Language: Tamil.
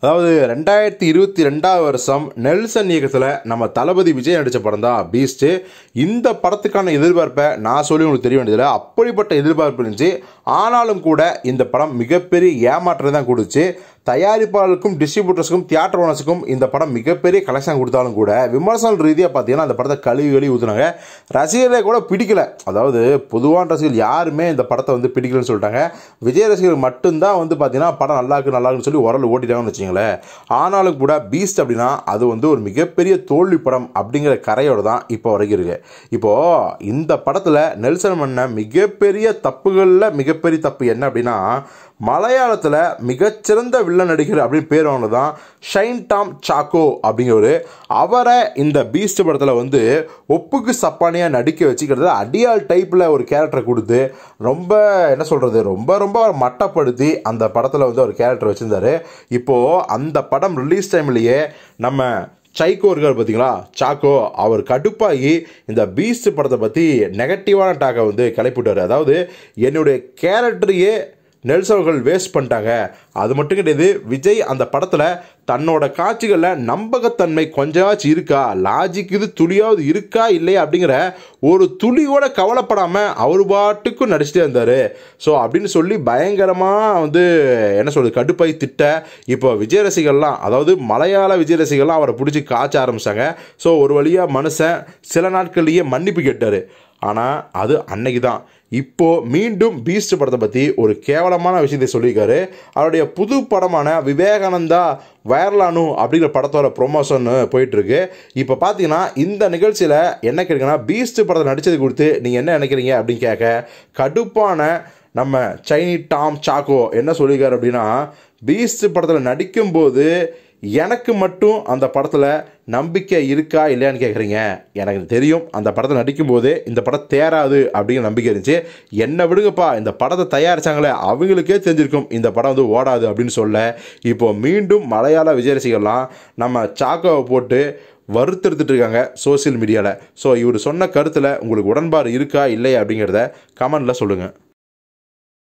அதாவது ரெண்டாயிரத்தி இருபத்தி ரெண்டாவது வருஷம் நெல்சன் இயக்கத்தில் நம்ம தளபதி விஜய் நடித்த படம் தான் பீஸ்ட்டு இந்த படத்துக்கான எதிர்பார்ப்பை நான் சொல்லி உங்களுக்கு தெரிய வேண்டியதில்லை அப்படிப்பட்ட எதிர்பார்ப்பு இருந்துச்சு ஆனாலும் கூட இந்த படம் மிகப்பெரிய ஏமாற்றம் தான் கொடுச்சு தயாரிப்பாளருக்கும் டிஸ்ட்ரிபியூட்டர்ஸ்க்கும் தியேட்டர் ஓனர்ஸுக்கும் இந்த படம் மிகப்பெரிய கலெக்ஷன் கொடுத்தாலும் கூட விமர்சன ரீதியாக பார்த்தீங்கன்னா அந்த படத்தை கழுவி கழுவி ஊற்றுனாங்க ரசிகர்களே கூட பிடிக்கல அதாவது பொதுவான ரசிகர்கள் யாருமே இந்த படத்தை வந்து பிடிக்கலன்னு சொல்லிட்டாங்க விஜய் ரசிகர்கள் மட்டும்தான் வந்து பார்த்தீங்கன்னா படம் நல்லா இருக்கு நல்லா இருக்குன்னு சொல்லி உரல் ஓட்டிட்டாங்கன்னு வச்சிங்களேன் ஆனாலும் கூட பீஸ்ட் அப்படின்னா அது வந்து ஒரு மிகப்பெரிய தோல்வி படம் அப்படிங்கிற கரையோடு தான் இப்போ வரைக்கும் இருக்குது இப்போது இந்த படத்தில் நெல்சன் மன்ன மிகப்பெரிய தப்புகளில் மிகப்பெரிய தப்பு என்ன அப்படின்னா மலையாளத்தில் மிகச்சிறந்த வில்ல நல்ல நடிகர் அப்படின்னு பேர் ஒன்று தான் ஷைன் டாம் சாக்கோ அப்படிங்கிறவர் அவரை இந்த பீஸ்ட் படத்தில் வந்து ஒப்புக்கு சப்பானியாக நடிக்க வச்சுக்கிறது அடியால் டைப்பில் ஒரு கேரக்டரை கொடுத்து ரொம்ப என்ன சொல்கிறது ரொம்ப ரொம்ப மட்டப்படுத்தி அந்த படத்தில் வந்து ஒரு கேரக்டர் வச்சுருந்தார் இப்போது அந்த படம் ரிலீஸ் டைம்லேயே நம்ம சைக்கோ இருக்கார் பார்த்தீங்களா சாக்கோ அவர் கடுப்பாகி இந்த பீஸ்ட் படத்தை பற்றி நெகட்டிவான டாக்கை வந்து கிளப்பிட்டார் அதாவது என்னுடைய கேரக்டரையே நெல்சன் அவர்கள் வேஸ்ட் பண்ணிட்டாங்க அது மட்டும் கிடையாது விஜய் அந்த படத்தில் தன்னோட காட்சிகளில் நம்பகத்தன்மை கொஞ்சமாச்சும் இருக்கா லாஜிக் இது துளியாவது இருக்கா இல்லையா அப்படிங்கிற ஒரு துளியோட கவலைப்படாமல் அவர் பாட்டுக்கும் நடிச்சுட்டே இருந்தார் ஸோ அப்படின்னு சொல்லி பயங்கரமாக வந்து என்ன சொல்கிறது கடுப்பாய் திட்ட இப்போ விஜய் ரசிகர்லாம் அதாவது மலையாள விஜய் ரசிகர்லாம் அவரை பிடிச்சி காய்ச்ச ஆரம்பித்தாங்க ஸோ ஒரு வழியாக மனுஷன் சில நாட்கள்லேயே மன்னிப்பு கேட்டார் ஆனால் அது அன்னைக்கு தான் இப்போது மீண்டும் பீஸ்ட் படத்தை பற்றி ஒரு கேவலமான விஷயத்தை சொல்லியிருக்காரு அவருடைய புது படமான விவேகானந்தா வைரலானு அப்படிங்கிற படத்தோட ப்ரொமோஷன் போயிட்டுருக்கு இப்போ பார்த்தீங்கன்னா இந்த நிகழ்ச்சியில் என்ன கேட்குறீங்கன்னா பீஸ்ட் படத்தை நடித்தது கொடுத்து நீங்கள் என்ன நினைக்கிறீங்க அப்படின்னு கேட்க கடுப்பான நம்ம சைனி டாம் சாக்கோ என்ன சொல்லியிருக்காரு அப்படின்னா பீஸ்ட் படத்தில் நடிக்கும்போது எனக்கு மட்டும் அந்த படத்தில் நம்பிக்கை இருக்கா இல்லையான்னு கேட்குறீங்க எனக்கு தெரியும் அந்த படத்தை நடிக்கும்போதே இந்த படம் தேராது அப்படிங்கிற நம்பிக்கை இருந்துச்சு என்ன விடுங்கப்பா இந்த படத்தை தயாரித்தாங்களே அவங்களுக்கே தெரிஞ்சிருக்கும் இந்த படம் வந்து ஓடாது அப்படின்னு சொல்ல இப்போது மீண்டும் மலையாள விஜய் ரசிகர்லாம் நம்ம சாக்கோவை போட்டு வருத்தெடுத்துட்டு இருக்காங்க சோசியல் மீடியாவில் ஸோ இவர் சொன்ன கருத்தில் உங்களுக்கு உடன்பாடு இருக்கா இல்லையா அப்படிங்கிறத கமெண்டில் சொல்லுங்கள்